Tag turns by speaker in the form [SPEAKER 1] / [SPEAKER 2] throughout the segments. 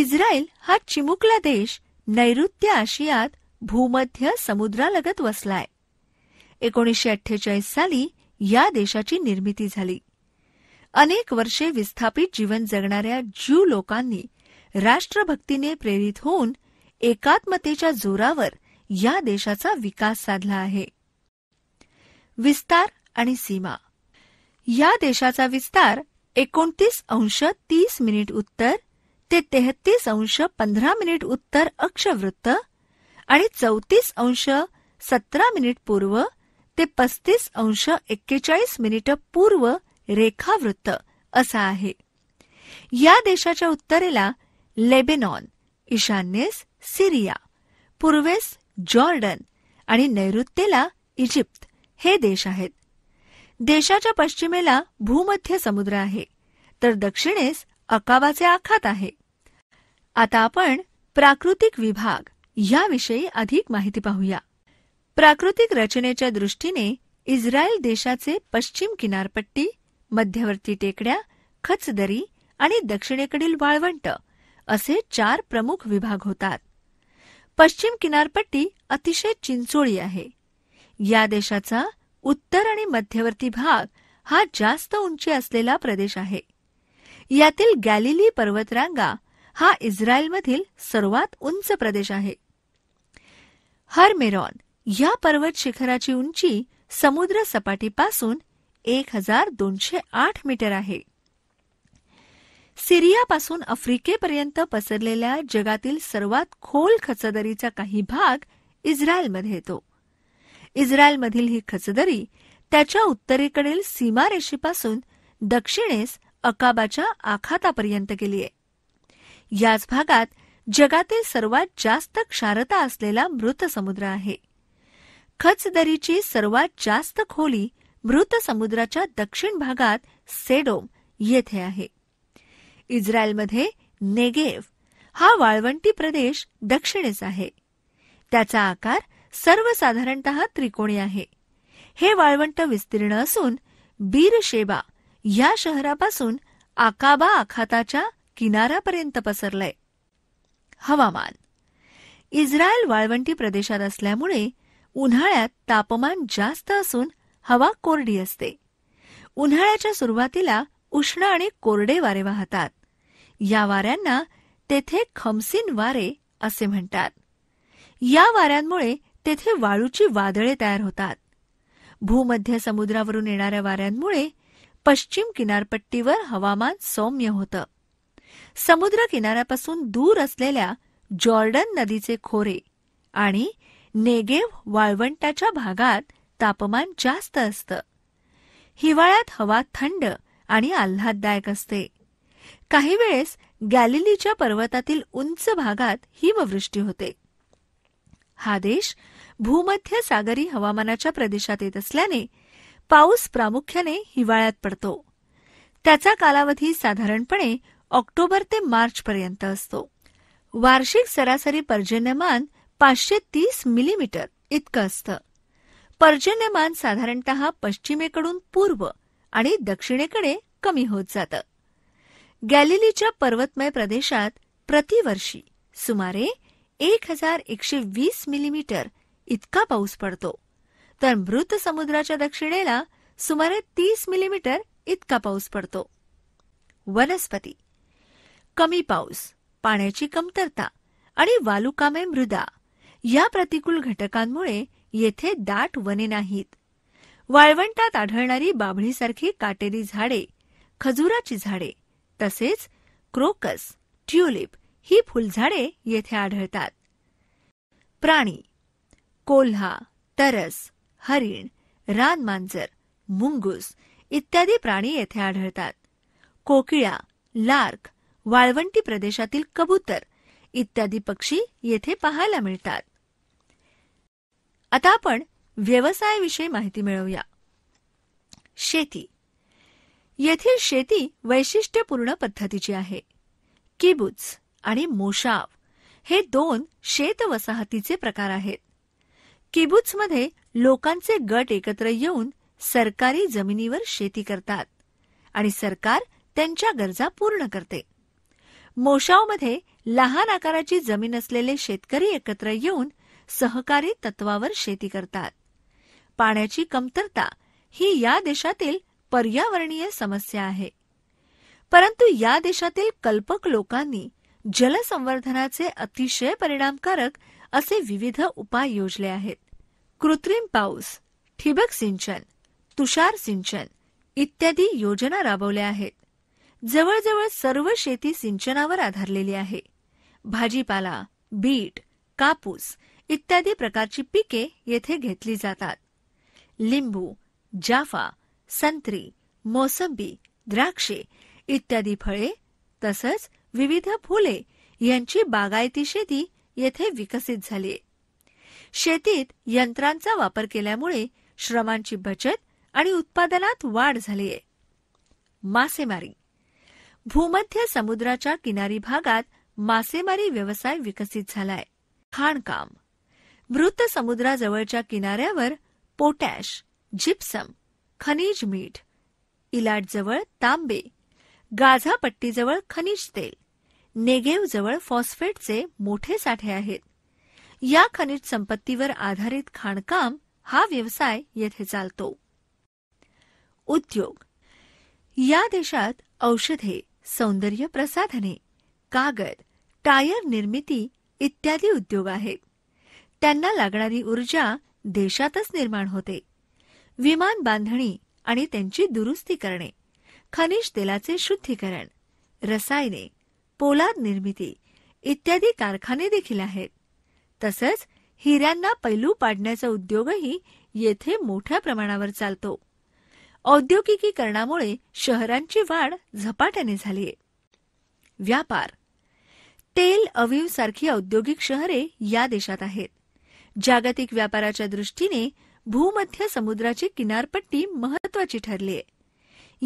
[SPEAKER 1] Israel हा चिमुकला देश नैऋत्य आशियात भूमध्य समुद्रालगत वसलाय एकोणीशे अठ्ठेचाळीस साली या देशाची निर्मिती झाली अनेक वर्षे विस्थापित जीवन जगणाऱ्या ज्यू लोकांनी राष्ट्रभक्तीने प्रेरित होऊन एकात्मतेच्या जोरावर या देशाचा विकास साधला आहे विस्तार आणि सीमा या देशाचा विस्तार एकोणतीस अंश तीस मिनिट उत्तर ते तेहतीस अंश पंधरा मिनिट उत्तर अक्षवृत्त आणि चौतीस अंश सतरा मिनिट पूर्व ते पस्तीस अंश एक्केचाळीस मिनिट पूर्व रेखावृत्त असा आहे या देशाच्या उत्तरेला लेबेनॉन ईशान्येस सिरिया पूर्वेस जॉर्डन आणि नैऋत्येला इजिप्त हे देश आहेत देशाच्या पश्चिमेला भूमध्य समुद्र आहे तर दक्षिणेस अकाबाचे आखात आहे आता आपण प्राकृतिक विभाग याविषयी अधिक माहिती पाहूया प्राकृतिक रचनेच्या दृष्टीने इस्रायल देशाचे पश्चिम किनारपट्टी मध्यवर्ती टेकड्या खचदरी आणि दक्षिणेकडील वाळवंट असे चार प्रमुख विभाग होतात पश्चिम किनारपट्टी अतिशय चिंचोळी आहे या देशाचा उत्तर आणि मध्यवर्ती भाग हा जास्त उंची असलेला प्रदेश आहे यातील गॅलिली पर्वतरांगा हा इस्रायलमधील सर्वात उंच प्रदेश आहे हरमेरॉन या पर्वत शिखराची उंची समुद्र सपाटीपासून एक हजार दोनशे आठ मीटर आहे सिरियापासून आफ्रिकेपर्यंत पसरलेल्या जगातील सर्वात खोल खचदरीचा काही भाग इस्रायलमध्ये येतो इस्रायलमधील ही खचदरी त्याच्या उत्तरेकडील सीमारेषेपासून दक्षिणेस अकाबाच्या आखातापर्यंत गेली आहे याच भागात जगातील सर्वात जास्त क्षारता असलेला मृत समुद्र आहे खचदरीची सर्वात जास्त खोली मृत समुद्राच्या दक्षिण भागात सेडोम येथे आहे इस्रायलमध्ये नेगेव हा वाळवंटी प्रदेश दक्षिणेस आहे त्याचा आकार सर्वसाधारणत त्रिकोणी आहे हे वाळवंट विस्तीर्ण असून बीरशेबा या शहरापासून आकाबा आखाताच्या किनारापर्यंत पसरलंय हवामान इस्रायल वाळवंटी प्रदेशात असल्यामुळे उन्हाळ्यात तापमान जास्त असून हवा कोरडी असते उन्हाळ्याच्या सुरुवातीला उष्ण आणि कोरडे वारे वाहतात या वाऱ्यांना तेथे खमसीन वारे असे म्हणतात या वाऱ्यांमुळे तेथे वाळूची वादळे तयार होतात भूमध्य समुद्रावरून येणाऱ्या वाऱ्यांमुळे पश्चिम किनारपट्टीवर हवामान सौम्य होतं समुद्र किनाऱ्यापासून दूर असलेल्या जॉर्डन नदीचे खोरे आणि नेगेव वाळवंटाच्या भागात तापमान जास्त असतं हिवाळ्यात हवा थंड आणि आल्हाददायक असते काही वेळेस गॅलिलीच्या पर्वतातील उंच भागात हिमवृष्टी होते हा देश भूमध्य सागरी हवामानाच्या प्रदेशात येत असल्याने पाऊस प्रामुख्याने हिवाळ्यात पडतो त्याचा कालावधी साधारणपणे ऑक्टोबर ते मार्च पर्यंत असतो वार्षिक सरासरी पर्जन्यमान पाचशे तीस मिलीमीटर इतकं असतं पर्जन्यमान साधारणत पश्चिमेकडून पूर्व आणि दक्षिणेकडे कमी होत जातं गॅलिलीच्या पर्वतमय प्रदेशात प्रतिवर्षी सुमारे एक हजार एकशे वीस मिलीमीटर इतका पाऊस पडतो तर मृत समुद्राच्या दक्षिणेला सुमारे तीस मिलीमीटर इतका पाऊस पडतो वनस्पती कमी पाऊस पाण्याची कमतरता आणि वालुकामय मृदा या प्रतिकूल घटकांमुळे येथे दाट वने नाहीत वाळवंटात आढळणारी बाभळीसारखी काटेरी झाडे खजुराची झाडे तसेच क्रोकस ट्युलिप ही फुलझाडे येथे आढळतात प्राणी कोल्हा तरस हरिण रान मांजर मुंगूस इत्यादी प्राणी येथे आढळतात कोकिळा लार्क वाळवंटी प्रदेशातील कबूतर इत्यादी पक्षी येथे पाहायला मिळतात आता आपण व्यवसायाविषयी माहिती मिळवूया शेती येथील शेती वैशिष्ट्यपूर्ण पद्धतीची आहे किबुज आणि मोशाव हे दोन शेत वसाहतीचे प्रकार आहेत मध्ये लोकांचे गट एकत्र येऊन सरकारी जमिनीवर शेती करतात आणि सरकार त्यांच्या गरजा पूर्ण करते मोशावमध्ये लहान आकाराची जमीन असलेले शेतकरी एकत्र येऊन सहकारी तत्वावर शेती करतात पाण्याची कमतरता ही या देशातील पर्यावरणीय समस्या आहे परंतु या देशातील कल्पक लोकांनी जलसंवर्धनाचे अतिशय परिणामकारक असे विविध उपाय योजले आहेत कृत्रिम पाऊस ठिबक सिंचन तुषार सिंचन इत्यादी योजना राबवल्या आहेत जवळजवळ सर्व शेती सिंचनावर आधारलेली आहे भाजीपाला बीट कापूस इत्यादी प्रकारची पिके येथे घेतली जातात लिंबू जाफा संत्री मोसंबी द्राक्षे इत्यादी फळे तसंच विविध फुले यांची बागायती शेती येथे विकसित झाली शेतीत यंत्रांचा वापर केल्यामुळे श्रमांची बचत आणि उत्पादनात वाढ झालीय मासेमारी भूमध्य समुद्राच्या किनारी भागात मासेमारी व्यवसाय विकसित झालाय खाणकाम मृत समुद्राजवळच्या किनाऱ्यावर पोटॅश जिप्सम खनिज मीठ इलाटजवळ तांबे गाझा खनिज तेल नेगेवजवळ फॉस्फेटचे मोठे साठे आहेत या खनिज संपत्तीवर आधारित खाणकाम हा व्यवसाय येथे चालतो उद्योग या देशात औषधे सौंदर्य प्रसाधने कागद टायर निर्मिती इत्यादी उद्योग आहेत त्यांना लागणारी ऊर्जा देशातच निर्माण होते विमान बांधणी आणि त्यांची दुरुस्ती करणे खनिज तेलाचे शुद्धीकरण रसायने पोलाद निर्मिती इत्यादी कारखाने देखील आहेत तसंच हिऱ्यांना पैलू पाडण्याचा उद्योगही येथे मोठ्या प्रमाणावर चालतो औद्योगिकीकरणामुळे शहरांची वाढ झपाट्याने झाली व्यापार तेल अवीव सारखी औद्योगिक शहरे या देशात आहेत जागतिक व्यापाराच्या दृष्टीने भूमध्य समुद्राची किनारपट्टी महत्वाची ठरली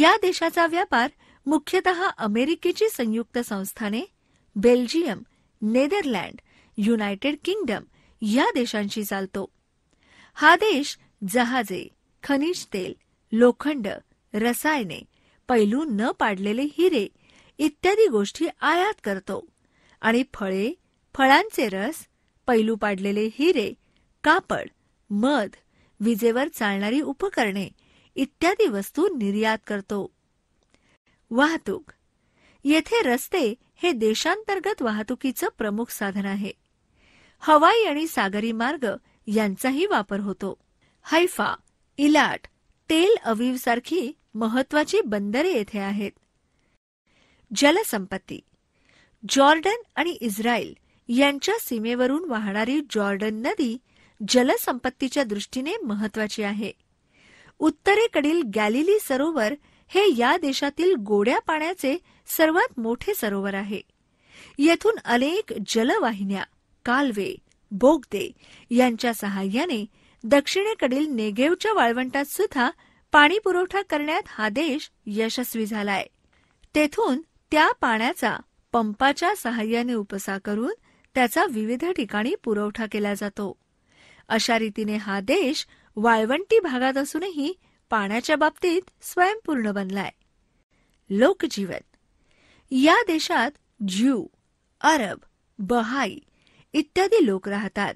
[SPEAKER 1] या देशाचा व्यापार मुख्यतः अमेरिकेची संयुक्त संस्थाने बेल्जियम नेदरलँड युनायटेड किंगडम या देशांशी चालतो हा देश जहाजे खनिज तेल लोखंड रसायने पैलू न पाडलेले हिरे इत्यादी गोष्टी आयात करतो आणि फळे फळांचे रस पैलू पाडलेले हिरे कापड मध विजेवर चालणारी उपकरणे इत्यादी वस्तू निर्यात करतो वाहतूक येथे रस्ते हे देशांतर्गत वाहतुकीचं प्रमुख साधन आहे हवाई आणि सागरी मार्ग यांचाही वापर होतो हैफा इलाट तेल सारखी महत्वाची बंदरे येथे आहेत जलसंपत्ती जॉर्डन आणि इस्रायल यांच्या सीमेवरून वाहणारी जॉर्डन नदी जलसंपत्तीच्या दृष्टीने महत्वाची आहे उत्तरेकडील गॅलिली सरोवर हे या देशातील गोड्या पाण्याचे सर्वात मोठे सरोवर आहे येथून अनेक जलवाहिन्या कालवे बोगदे यांच्या सहाय्याने दक्षिणेकडील नेगेवच्या वाळवंटात सुद्धा पाणी पुरवठा करण्यात हा देश यशस्वी झालाय तेथून त्या पाण्याचा पंपाच्या सहाय्याने उपसा करून त्याचा विविध ठिकाणी पुरवठा केला जातो अशा रीतीने हा देश वाळवंटी भागात असूनही पाण्याच्या बाबतीत स्वयंपूर्ण बनलाय लोकजीवन या देशात ज्यू अरब बहाई इत्यादी लोक राहतात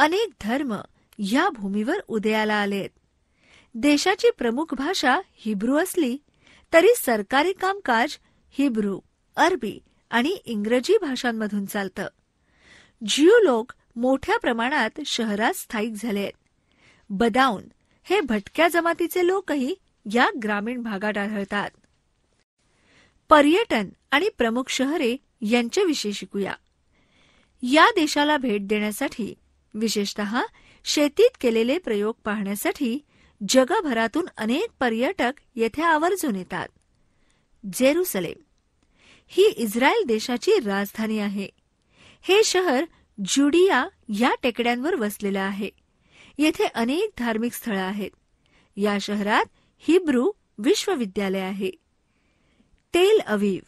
[SPEAKER 1] अनेक धर्म या भूमीवर उदयाला आलेत देशाची प्रमुख भाषा हिब्रू असली तरी सरकारी कामकाज हिब्रू अरबी आणि इंग्रजी भाषांमधून चालतं ज्यू लोक मोठ्या प्रमाणात शहरात स्थायिक झाले बदाऊन हे भटक्या जमातीचे लोकही या ग्रामीण भागात आढळतात पर्यटन आणि प्रमुख शहरे यांच्याविषयी शिकूया या देशाला भेट देण्यासाठी विशेषतः शेतीत केलेले प्रयोग पाहण्यासाठी जगभरातून अनेक पर्यटक येथे आवर्जून येतात जेरुसलेम ही इस्रायल देशाची राजधानी आहे हे शहर जुडिया या टेकड्यांवर वसलेलं आहे येथे अनेक धार्मिक स्थळं आहेत या शहरात हिब्रू विश्वविद्यालय आहे तेल अवीव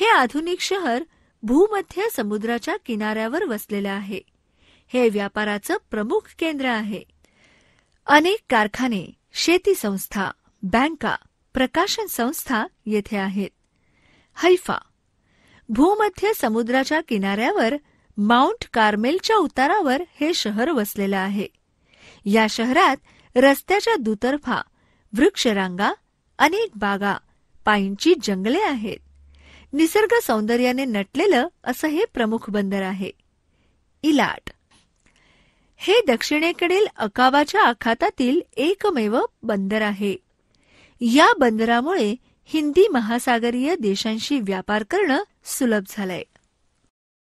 [SPEAKER 1] हे आधुनिक शहर भूमध्य समुद्राच्या किनाऱ्यावर वसलेलं आहे हे व्यापाराचं प्रमुख केंद्र आहे अनेक कारखाने शेती संस्था बँका प्रकाशन संस्था येथे आहेत हैफा भूमध्य समुद्राच्या किनाऱ्यावर माउंट कार्मेलच्या उतारावर हे शहर वसलेलं आहे या शहरात रस्त्याच्या दुतर्फा वृक्षरांगा अनेक बागा पायींची जंगले आहेत निसर्ग सौंदर्याने नटलेलं असं हे प्रमुख बंदर आहे इलाट हे दक्षिणेकडील अकावाच्या आखातातील एकमेव बंदर आहे या बंदरामुळे हिंदी महासागरीय देशांशी व्यापार करणं सुलभ झालंय